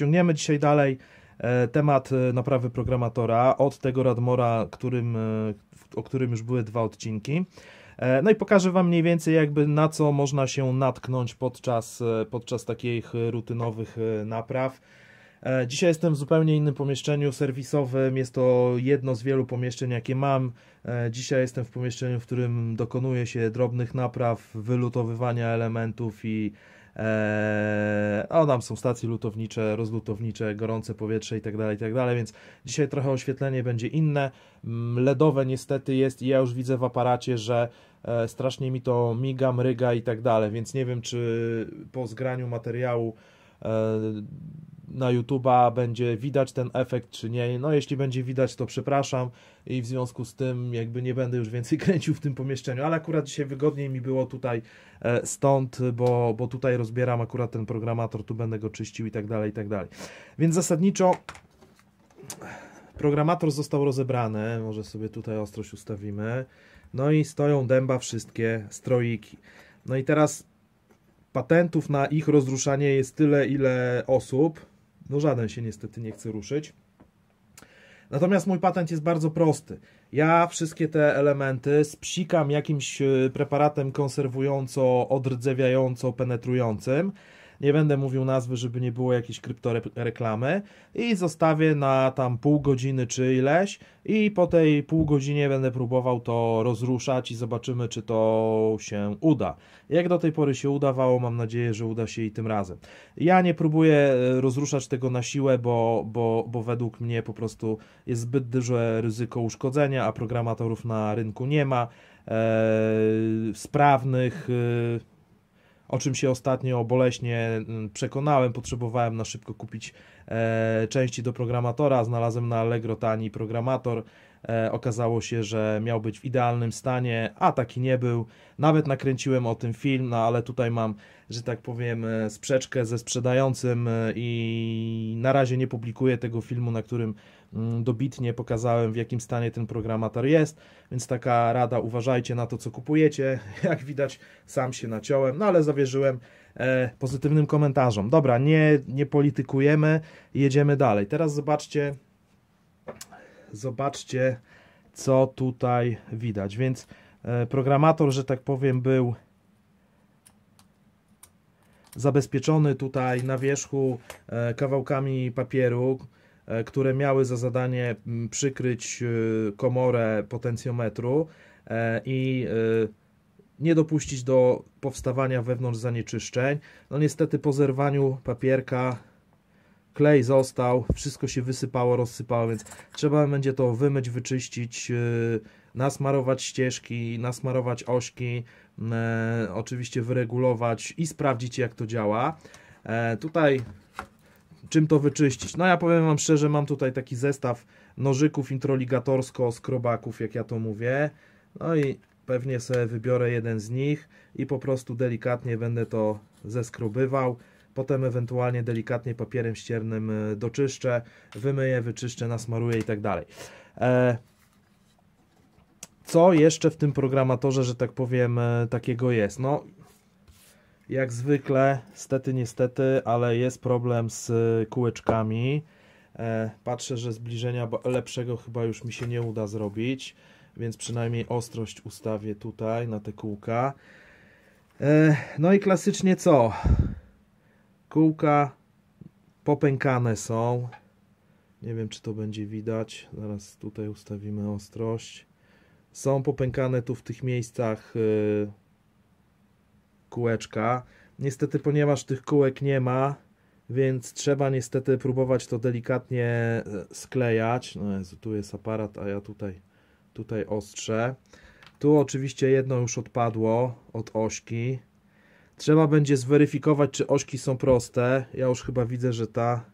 Ciągniemy dzisiaj dalej e, temat e, naprawy programatora od tego Radmora, którym, e, o którym już były dwa odcinki. No i pokażę Wam mniej więcej jakby na co można się natknąć podczas, podczas takich rutynowych napraw. Dzisiaj jestem w zupełnie innym pomieszczeniu serwisowym. Jest to jedno z wielu pomieszczeń, jakie mam. Dzisiaj jestem w pomieszczeniu, w którym dokonuje się drobnych napraw, wylutowywania elementów i Eee, o, tam są stacje lutownicze, rozlutownicze, gorące powietrze i i tak dalej, tak dalej. więc dzisiaj trochę oświetlenie będzie inne. Mm, LEDowe niestety jest i ja już widzę w aparacie, że e, strasznie mi to miga, mryga i tak dalej. więc nie wiem, czy po zgraniu materiału e, na YouTube'a będzie widać ten efekt czy nie. No jeśli będzie widać, to przepraszam i w związku z tym jakby nie będę już więcej kręcił w tym pomieszczeniu, ale akurat dzisiaj wygodniej mi było tutaj e, stąd, bo, bo tutaj rozbieram akurat ten programator, tu będę go czyścił i tak dalej, i tak dalej. Więc zasadniczo programator został rozebrany, może sobie tutaj ostrość ustawimy, no i stoją dęba wszystkie stroiki. No i teraz patentów na ich rozruszanie jest tyle, ile osób, no żaden się niestety nie chce ruszyć. Natomiast mój patent jest bardzo prosty. Ja wszystkie te elementy spsikam jakimś e, preparatem konserwująco, odrdzewiająco, penetrującym nie będę mówił nazwy, żeby nie było jakiejś kryptoreklamy i zostawię na tam pół godziny czy ileś i po tej pół godzinie będę próbował to rozruszać i zobaczymy, czy to się uda. Jak do tej pory się udawało, mam nadzieję, że uda się i tym razem. Ja nie próbuję e, rozruszać tego na siłę, bo, bo, bo według mnie po prostu jest zbyt duże ryzyko uszkodzenia, a programatorów na rynku nie ma. E, sprawnych, e, o czym się ostatnio boleśnie mm, przekonałem. Potrzebowałem na szybko kupić e, części do programatora, znalazłem na Allegro tani programator. E, okazało się, że miał być w idealnym stanie, a taki nie był. Nawet nakręciłem o tym film, no ale tutaj mam, że tak powiem, e, sprzeczkę ze sprzedającym e, i na razie nie publikuję tego filmu, na którym Mm, dobitnie pokazałem, w jakim stanie ten programator jest, więc taka rada, uważajcie na to, co kupujecie. Jak widać, sam się naciąłem, no ale zawierzyłem e, pozytywnym komentarzom. Dobra, nie, nie politykujemy, jedziemy dalej. Teraz zobaczcie, zobaczcie, co tutaj widać. Więc e, programator, że tak powiem, był zabezpieczony tutaj na wierzchu e, kawałkami papieru, E, które miały za zadanie mm, przykryć e, komorę potencjometru e, i nie dopuścić do powstawania wewnątrz zanieczyszczeń. No niestety po zerwaniu papierka klej został, wszystko się wysypało, rozsypało, więc trzeba będzie to wymyć, wyczyścić, nasmarować ścieżki, nasmarować ośki, mm, oczywiście wyregulować i sprawdzić jak to działa. Tutaj czym to wyczyścić. No ja powiem Wam szczerze, mam tutaj taki zestaw nożyków introligatorsko-skrobaków, jak ja to mówię. No i pewnie sobie wybiorę jeden z nich i po prostu delikatnie będę to zeskrobywał. Potem ewentualnie delikatnie papierem ściernym e, doczyszczę, wymyję, wyczyszczę, nasmaruję i tak dalej. E, co jeszcze w tym programatorze, że tak powiem, e, takiego jest? No, jak zwykle, stety niestety, ale jest problem z e, kółeczkami. E, patrzę, że zbliżenia lepszego chyba już mi się nie uda zrobić, więc przynajmniej ostrość ustawię tutaj na te kółka. E, no i klasycznie co? Kółka popękane są. Nie wiem, czy to będzie widać. Zaraz tutaj ustawimy ostrość. Są popękane tu w tych miejscach kółeczka. Niestety, ponieważ tych kółek nie ma, więc trzeba niestety próbować to delikatnie e, sklejać. No Jezu, tu jest aparat, a ja tutaj, tutaj ostrze. Tu oczywiście jedno już odpadło od ośki. Trzeba będzie zweryfikować, czy ośki są proste. Ja już chyba widzę, że ta...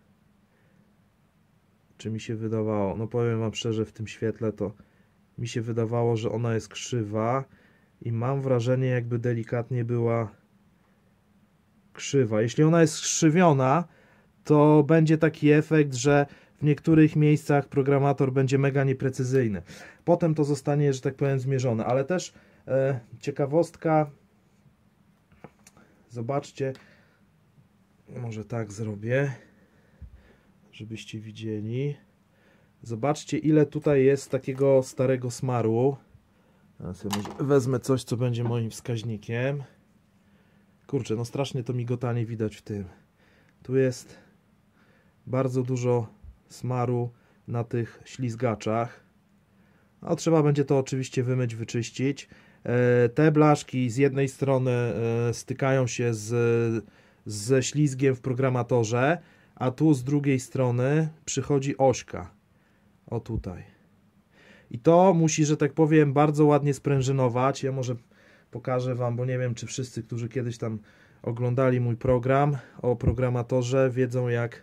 Czy mi się wydawało? No powiem Wam szczerze, w tym świetle to mi się wydawało, że ona jest krzywa i mam wrażenie jakby delikatnie była krzywa. Jeśli ona jest skrzywiona, to będzie taki efekt, że w niektórych miejscach programator będzie mega nieprecyzyjny. Potem to zostanie, że tak powiem, zmierzone, ale też e, ciekawostka, zobaczcie, może tak zrobię, żebyście widzieli. Zobaczcie, ile tutaj jest takiego starego smaru. Teraz wezmę coś, co będzie moim wskaźnikiem. Kurczę, no strasznie to migotanie widać w tym. Tu jest bardzo dużo smaru na tych ślizgaczach. No, trzeba będzie to oczywiście wymyć, wyczyścić. E, te blaszki z jednej strony e, stykają się z, ze ślizgiem w programatorze, a tu z drugiej strony przychodzi ośka. O tutaj. I to musi, że tak powiem, bardzo ładnie sprężynować. Ja może pokażę Wam, bo nie wiem, czy wszyscy, którzy kiedyś tam oglądali mój program o programatorze, wiedzą jak,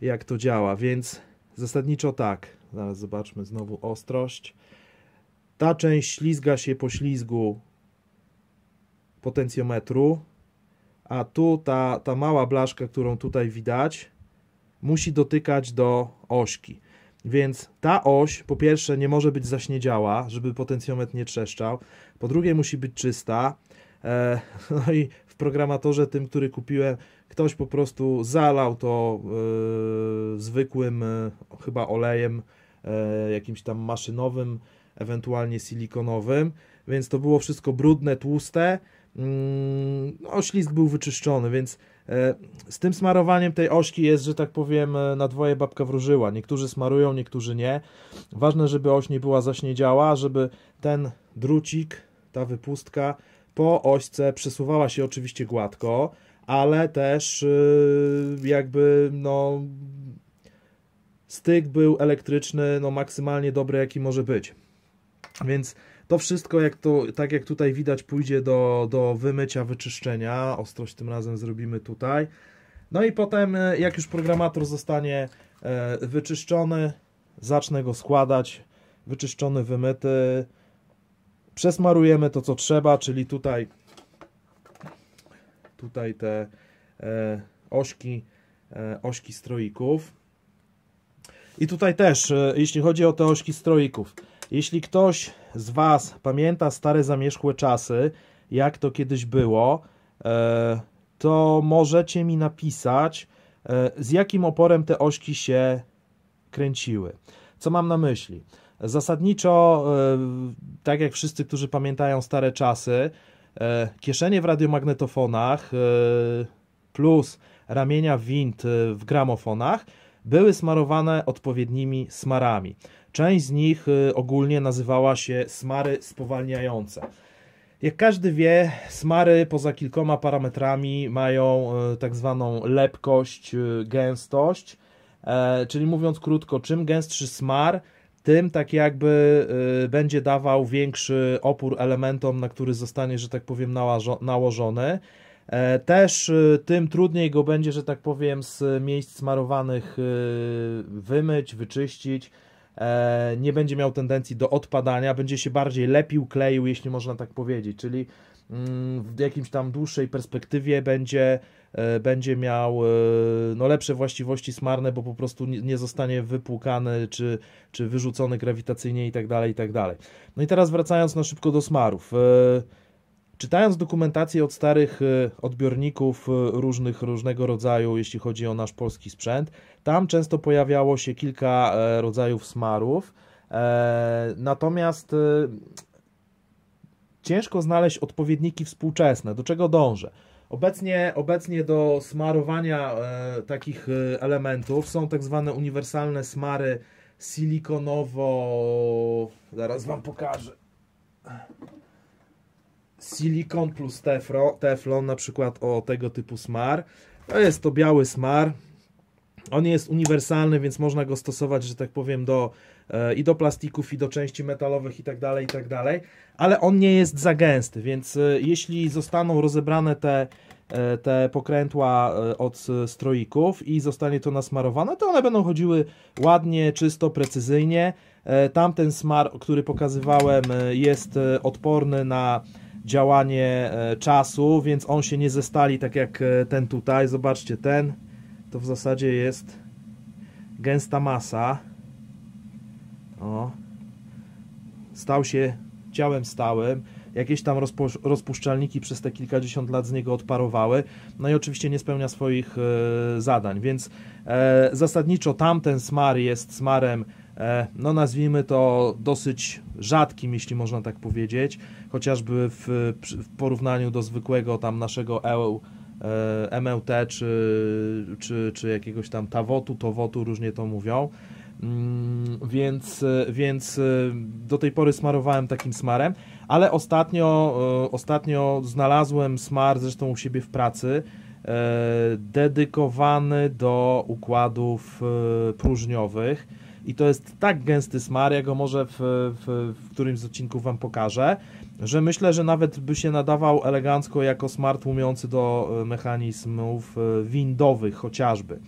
jak to działa. Więc zasadniczo tak. Zaraz zobaczmy znowu ostrość. Ta część ślizga się po ślizgu potencjometru, a tu ta, ta mała blaszka, którą tutaj widać, musi dotykać do ośki. Więc ta oś po pierwsze nie może być zaśniedziała, żeby potencjometr nie trzeszczał, po drugie musi być czysta, e, no i w programatorze tym, który kupiłem, ktoś po prostu zalał to yy, zwykłym yy, chyba olejem yy, jakimś tam maszynowym, ewentualnie silikonowym, więc to było wszystko brudne, tłuste. Yy, mm, oślizg no, był wyczyszczony, więc E, z tym smarowaniem tej ośki jest, że tak powiem, e, na dwoje babka wróżyła. Niektórzy smarują, niektórzy nie. Ważne, żeby oś nie była zaśniedziała, żeby ten drucik, ta wypustka po ośce przesuwała się oczywiście gładko, ale też e, jakby no styk był elektryczny, no maksymalnie dobry jaki może być. Więc to wszystko, jak to, tak jak tutaj widać, pójdzie do, do wymycia, wyczyszczenia. Ostrość tym razem zrobimy tutaj. No i potem, e, jak już programator zostanie e, wyczyszczony, zacznę go składać. Wyczyszczony, wymyty. Przesmarujemy to, co trzeba, czyli tutaj tutaj te e, ośki, ośki stroików. I tutaj też, jeśli chodzi o te ośki stroików, jeśli ktoś z Was pamięta stare zamierzchłe czasy, jak to kiedyś było, e, to możecie mi napisać, e, z jakim oporem te ośki się kręciły. Co mam na myśli? Zasadniczo, e, tak jak wszyscy, którzy pamiętają stare czasy, kieszenie w radiomagnetofonach plus ramienia wind w gramofonach – były smarowane odpowiednimi smarami. Część z nich y, ogólnie nazywała się smary spowalniające. Jak każdy wie, smary poza kilkoma parametrami mają y, tak zwaną lepkość, y, gęstość, e, czyli mówiąc krótko, czym gęstszy smar, tym tak jakby będzie dawał większy opór elementom, na który zostanie, że tak powiem, nałożony. E, też e, tym trudniej go będzie, że tak powiem, z miejsc smarowanych e, wymyć, wyczyścić. Nie będzie miał tendencji do odpadania, będzie się bardziej lepił, kleił, jeśli można tak powiedzieć, czyli mm, w jakimś tam dłuższej perspektywie będzie, będzie miał no, lepsze właściwości smarne, bo po prostu nie zostanie wypłukany czy, czy wyrzucony grawitacyjnie i tak dalej, i tak dalej. No i teraz wracając na szybko do smarów. Czytając dokumentację od starych e, odbiorników e, różnych, różnego rodzaju, jeśli chodzi o nasz polski sprzęt, tam często pojawiało się kilka e, rodzajów smarów. Natomiast ciężko znaleźć odpowiedniki współczesne. Do czego dążę? Obecnie, obecnie do smarowania takich elementów są tak zwane uniwersalne smary silikonowo... Zaraz Wam pokażę silikon plus tefro, teflon, na przykład o tego typu smar. To jest to biały smar. On jest uniwersalny, więc można go stosować, że tak powiem, do, e, i do plastików, i do części metalowych, i tak dalej, i tak dalej. Ale on nie jest za gęsty, więc e, jeśli zostaną rozebrane te, e, te pokrętła e, od e, stroików i zostanie to nasmarowane, to one będą chodziły ładnie, czysto, precyzyjnie. E, tamten smar, który pokazywałem, jest odporny na działanie e, czasu, więc on się nie zestali tak jak e, ten tutaj. Zobaczcie, ten to w zasadzie jest gęsta masa. O. Stał się ciałem stałym. Jakieś tam rozpuszczalniki przez te kilkadziesiąt lat z niego odparowały. No i oczywiście nie spełnia swoich e, zadań, więc zasadniczo tamten smar jest smarem E, no nazwijmy to dosyć rzadkim, jeśli można tak powiedzieć, chociażby w, w porównaniu do zwykłego tam naszego EU, e, MLT e czy, czy, czy jakiegoś tam tawotu, towotu, różnie to mówią. Mm, więc, więc do tej pory smarowałem takim smarem, ale ostatnio, ostatnio znalazłem smar zresztą u siebie w pracy dedykowany do układów próżniowych i to jest tak gęsty smar, ja go może w, w, w którymś z odcinków Wam pokażę, że myślę, że nawet by się nadawał elegancko jako smar tłumiący do e, mechanizmów e, windowych chociażby.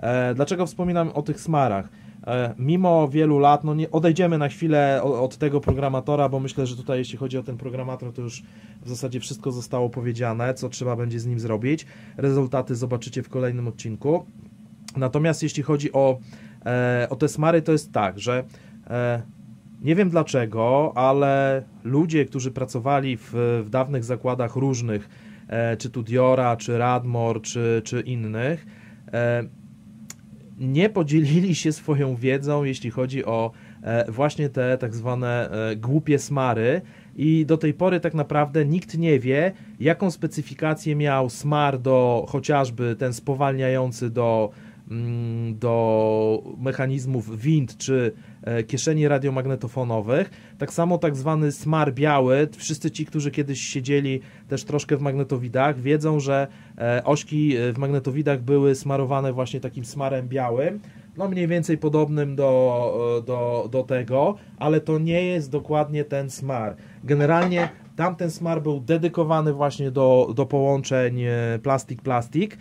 E, dlaczego wspominam o tych smarach? E, mimo wielu lat, no nie odejdziemy na chwilę od tego programatora, bo myślę, że tutaj jeśli chodzi o ten programator, to już w zasadzie wszystko zostało powiedziane, co trzeba będzie z nim zrobić. Rezultaty zobaczycie w kolejnym odcinku. Natomiast jeśli chodzi o e, o te smary to jest tak, że e, nie wiem dlaczego, ale ludzie, którzy pracowali w, w dawnych zakładach różnych, e, czy tu Diora, czy Radmor, czy, czy innych, e, nie podzielili się swoją wiedzą, jeśli chodzi o e, właśnie te tak zwane e, głupie smary, i do tej pory tak naprawdę nikt nie wie, jaką specyfikację miał smar do chociażby ten spowalniający do Mm, do mechanizmów wind czy e, kieszeni radiomagnetofonowych. Tak samo tak zwany smar biały. Wszyscy ci, którzy kiedyś siedzieli też troszkę w magnetowidach, wiedzą, że e, ośki e, w magnetowidach były smarowane właśnie takim smarem białym. No mniej więcej podobnym do, do, do tego, ale to nie jest dokładnie ten smar. Generalnie tamten smar był dedykowany właśnie do, do połączeń plastik-plastik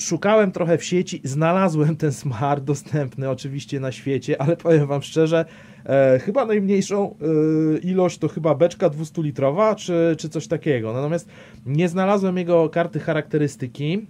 szukałem trochę w sieci, znalazłem ten smart dostępny oczywiście na świecie, ale powiem Wam szczerze, e, chyba najmniejszą e, ilość to chyba beczka 200-litrowa czy, czy coś takiego. Natomiast nie znalazłem jego karty charakterystyki,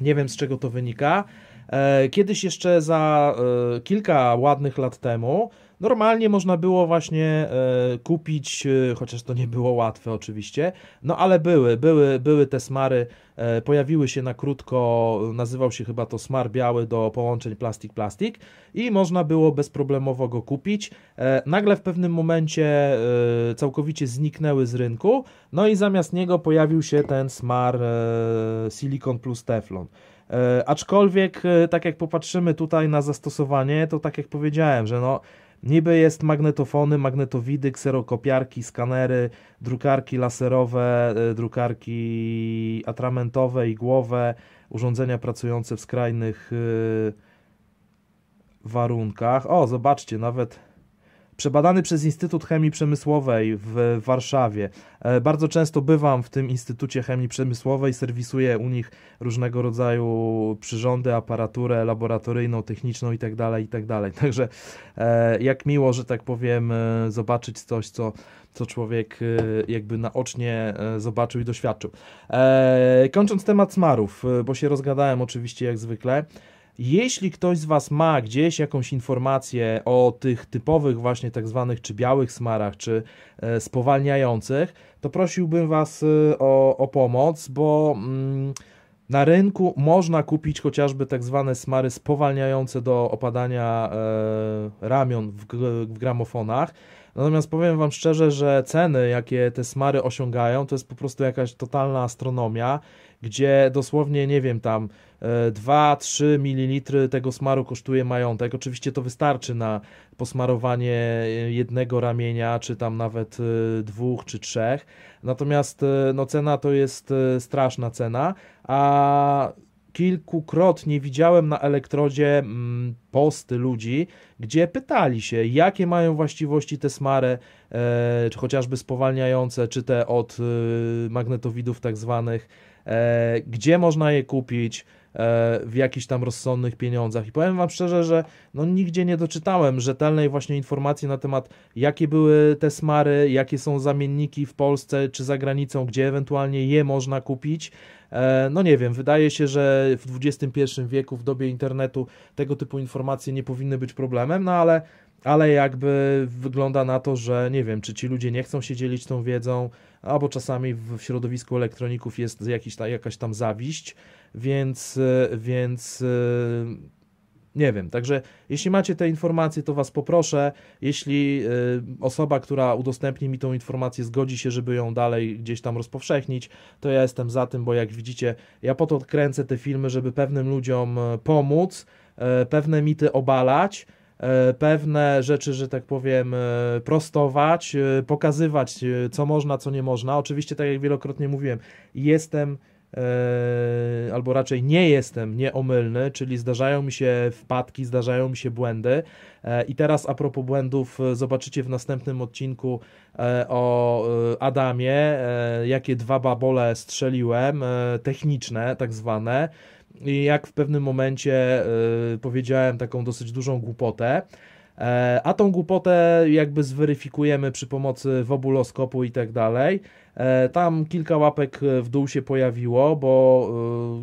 nie wiem z czego to wynika. E, kiedyś jeszcze za e, kilka ładnych lat temu Normalnie można było właśnie e, kupić, e, chociaż to nie było łatwe oczywiście, no ale były, były, były te smary, e, pojawiły się na krótko, nazywał się chyba to smar biały do połączeń plastik-plastik i można było bezproblemowo go kupić. Nagle w pewnym momencie całkowicie zniknęły z rynku, no i zamiast niego pojawił się ten smar silikon plus teflon. Aczkolwiek, tak jak popatrzymy tutaj na zastosowanie, to tak jak powiedziałem, że no, Niby jest magnetofony, magnetowidy, kserokopiarki, skanery, drukarki laserowe, e, drukarki atramentowe, i głowe urządzenia pracujące w skrajnych e, warunkach. O, zobaczcie, nawet przebadany przez Instytut Chemii Przemysłowej w Warszawie. E, bardzo często bywam w tym Instytucie Chemii Przemysłowej, serwisuję u nich różnego rodzaju przyrządy, aparaturę laboratoryjną, techniczną itd. Tak itd. Tak Także e, jak miło, że tak powiem, e, zobaczyć coś, co co człowiek jakby naocznie zobaczył i doświadczył. Kończąc temat smarów, bo się rozgadałem oczywiście jak zwykle. Jeśli ktoś z Was ma gdzieś jakąś informację o tych typowych właśnie tak zwanych czy białych smarach, czy e, spowalniających, to prosiłbym Was e, o, o pomoc, bo... Mm, na rynku można kupić chociażby tak zwane smary spowalniające do opadania e, ramion w, w, gramofonach. Natomiast powiem Wam szczerze, że ceny, jakie te smary osiągają, to jest po prostu jakaś totalna astronomia gdzie dosłownie, nie wiem, tam 2-3 e, ml tego smaru kosztuje majątek. Oczywiście to wystarczy na posmarowanie e, jednego ramienia, czy tam nawet e, dwóch, czy trzech. Natomiast no, cena to jest straszna cena, a kilkukrotnie widziałem na elektrodzie mm, posty ludzi, gdzie pytali się, jakie mają właściwości te smary, e, czy chociażby spowalniające, czy te od e, magnetowidów tak zwanych E, gdzie można je kupić, e, w jakichś tam rozsądnych pieniądzach. I powiem Wam szczerze, że no nigdzie nie doczytałem rzetelnej właśnie informacji na temat, jakie były te smary, jakie są zamienniki w Polsce czy za granicą, gdzie ewentualnie je można kupić. E, no nie wiem, wydaje się, że w XXI wieku, w dobie internetu, tego typu informacje nie powinny być problemem, no ale ale jakby wygląda na to, że nie wiem, czy ci ludzie nie chcą się dzielić tą wiedzą, albo czasami w środowisku elektroników jest jakiś ta, jakaś tam zawiść, więc, e, więc e, nie wiem. Także jeśli macie te informacje, to Was poproszę. Jeśli e, osoba, która udostępni mi tą informację, zgodzi się, żeby ją dalej gdzieś tam rozpowszechnić, to ja jestem za tym, bo jak widzicie, ja po to kręcę te filmy, żeby pewnym ludziom pomóc, pewne mity obalać E, pewne rzeczy, że tak powiem, e, prostować, e, pokazywać, co można, co nie można. Oczywiście, tak jak wielokrotnie mówiłem, jestem albo raczej nie jestem nieomylny, czyli zdarzają mi się wpadki, zdarzają mi się błędy. I teraz a propos błędów, zobaczycie w następnym odcinku o Adamie, jakie dwa babole strzeliłem, techniczne tak zwane i jak w pewnym momencie y, powiedziałem taką dosyć dużą głupotę, e, a tą głupotę jakby zweryfikujemy przy pomocy wobuloskopu i tak dalej. E, tam kilka łapek e, w dół się pojawiło, bo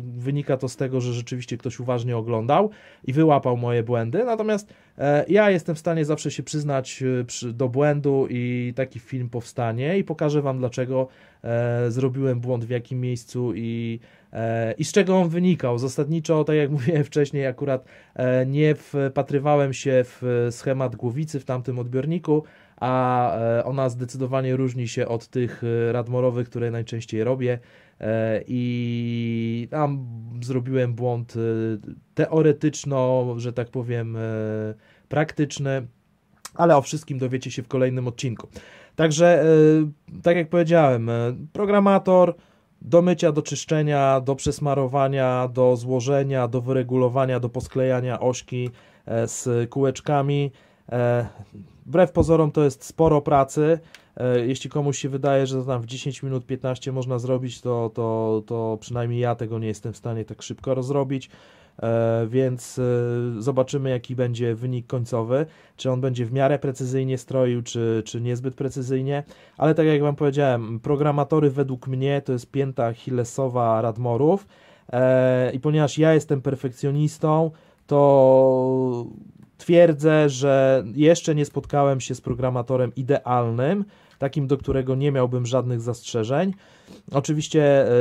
y, wynika to z tego, że rzeczywiście ktoś uważnie oglądał i wyłapał moje błędy. Natomiast e, ja jestem w stanie zawsze się przyznać przy, do błędu i taki film powstanie i pokażę Wam dlaczego E, zrobiłem błąd w jakim miejscu i, e, i z czego on wynikał. Zasadniczo, tak jak mówiłem wcześniej, akurat e, nie wpatrywałem się w schemat głowicy w tamtym odbiorniku, a e, ona zdecydowanie różni się od tych e, radmorowych, które najczęściej robię i tam zrobiłem błąd teoretyczno, że tak powiem praktyczny, ale o wszystkim dowiecie się w kolejnym odcinku. Także, e, tak jak powiedziałem, e, programator do mycia, do czyszczenia, do przesmarowania, do złożenia, do wyregulowania, do posklejania ośki e, z kółeczkami. Wbrew pozorom to jest sporo pracy. E, jeśli komuś się wydaje, że to tam w 10 minut, 15 można zrobić, to, to, to przynajmniej ja tego nie jestem w stanie tak szybko rozrobić. E, więc e, zobaczymy, jaki będzie wynik końcowy. Czy on będzie w miarę precyzyjnie stroił, czy, czy niezbyt precyzyjnie. Ale tak jak Wam powiedziałem, programatory według mnie to jest pięta Hillesowa Radmorów. I ponieważ ja jestem perfekcjonistą, to Twierdzę, że jeszcze nie spotkałem się z programatorem idealnym, takim, do którego nie miałbym żadnych zastrzeżeń. Oczywiście e,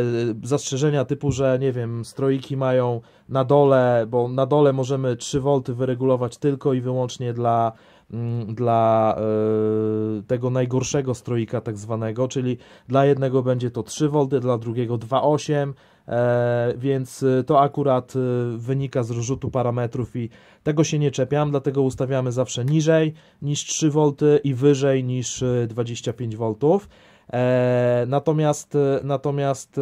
zastrzeżenia typu, że nie wiem, strojki mają na dole, bo na dole możemy 3 V wyregulować tylko i wyłącznie dla Mm, dla e, tego najgorszego strojka tak zwanego, czyli dla jednego będzie to 3 V, dla drugiego 2,8 e, więc e, to akurat wynika z rzutu parametrów i tego się nie czepiam, dlatego ustawiamy zawsze niżej niż 3 V i wyżej niż 25 V. Natomiast, natomiast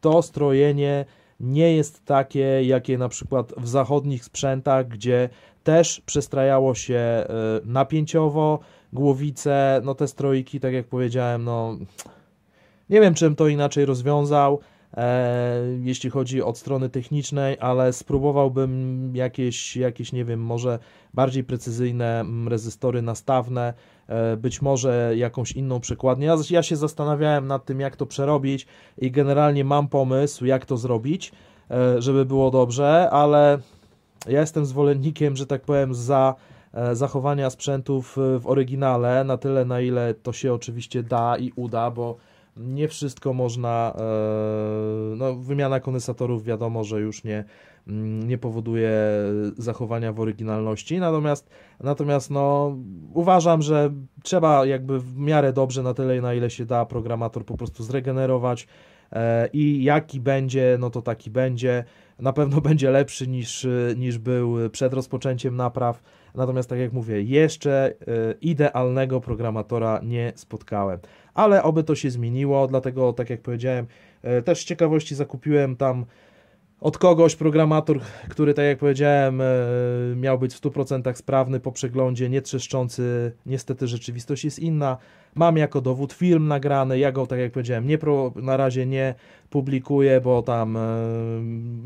to strojenie nie jest takie, jakie na przykład w zachodnich sprzętach, gdzie też przestrajało się y, napięciowo, głowice, no te strojki, tak jak powiedziałem, no nie wiem czym to inaczej rozwiązał, e, jeśli chodzi od strony technicznej, ale spróbowałbym jakieś, jakieś, nie wiem, może bardziej precyzyjne mm, rezystory nastawne, e, być może jakąś inną przekładnię. Ja, ja się zastanawiałem nad tym, jak to przerobić i generalnie mam pomysł, jak to zrobić, e, żeby było dobrze, ale ja jestem zwolennikiem, że tak powiem, za e, zachowania sprzętów e, w oryginale, na tyle na ile to się oczywiście da i uda, bo nie wszystko można, e, no wymiana kondensatorów wiadomo, że już nie, mm, nie powoduje zachowania w oryginalności, natomiast, natomiast no, uważam, że trzeba jakby w miarę dobrze, na tyle na ile się da, programator po prostu zregenerować, E, i jaki będzie, no to taki będzie. Na pewno będzie lepszy niż, e, niż był przed rozpoczęciem napraw. Natomiast, tak jak mówię, jeszcze e, idealnego programatora nie spotkałem. Ale oby to się zmieniło, dlatego, tak jak powiedziałem, też z ciekawości zakupiłem tam od kogoś programator, który, tak jak powiedziałem, e, miał być w 100% sprawny po przeglądzie, nie trzeszczący, niestety rzeczywistość jest inna. Mam jako dowód film nagrany, ja go, tak jak powiedziałem, nie pro, na razie nie publikuję, bo tam e,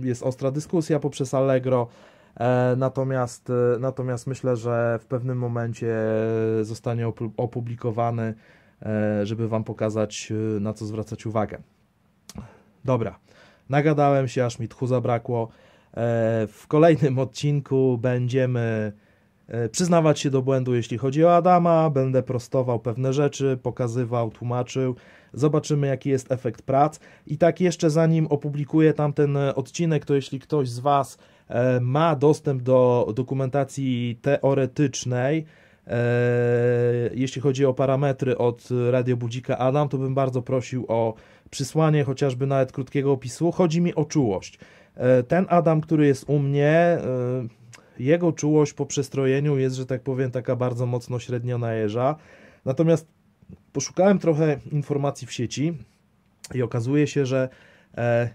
jest ostra dyskusja poprzez Allegro. E, natomiast, natomiast myślę, że w pewnym momencie zostanie opublikowany, żeby Wam pokazać, na co zwracać uwagę. Dobra. Nagadałem się, aż mi tchu zabrakło. E, w kolejnym odcinku będziemy e, przyznawać się do błędu, jeśli chodzi o Adama. Będę prostował pewne rzeczy, pokazywał, tłumaczył. Zobaczymy, jaki jest efekt prac. I tak jeszcze zanim opublikuję tamten e, odcinek, to jeśli ktoś z Was ma dostęp do dokumentacji teoretycznej, jeśli chodzi o parametry od Radio Budzika Adam, to bym bardzo prosił o przysłanie chociażby nawet krótkiego opisu, chodzi mi o czułość. E, ten Adam, który jest u mnie, e, jego czułość po przestrojeniu jest, że tak powiem, taka bardzo mocno średnio najeża. Natomiast poszukałem trochę informacji w sieci i okazuje się, że e,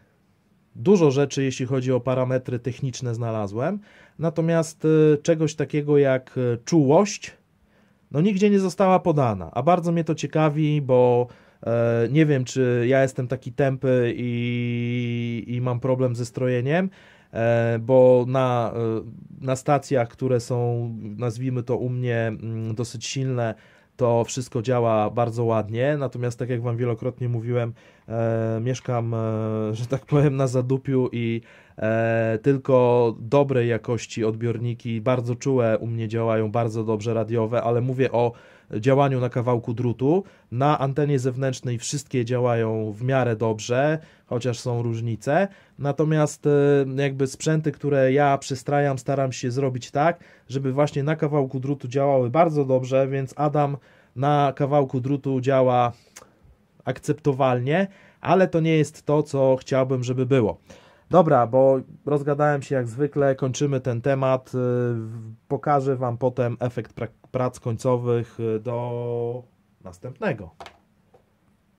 dużo rzeczy, jeśli chodzi o parametry techniczne, znalazłem. Natomiast czegoś takiego jak czułość, no nigdzie nie została podana, a bardzo mnie to ciekawi, bo E, nie wiem, czy ja jestem taki tępy i, i mam problem ze strojeniem, e, bo na, e, na stacjach, które są, nazwijmy to u mnie, mm, dosyć silne, to wszystko działa bardzo ładnie. Natomiast, tak jak Wam wielokrotnie mówiłem, mieszkam, że tak powiem, na zadupiu i tylko dobrej jakości odbiorniki, bardzo czułe u mnie działają, bardzo dobrze radiowe, ale mówię o działaniu na kawałku drutu. Na antenie zewnętrznej wszystkie działają w miarę dobrze, chociaż są różnice. Natomiast e, jakby sprzęty, które ja przystrajam, staram się zrobić tak, żeby właśnie na kawałku drutu działały bardzo dobrze, więc Adam na kawałku drutu działa akceptowalnie, ale to nie jest to, co chciałbym, żeby było. Dobra, bo rozgadałem się jak zwykle, kończymy ten temat. Y, pokażę Wam potem efekt prac końcowych y, do następnego.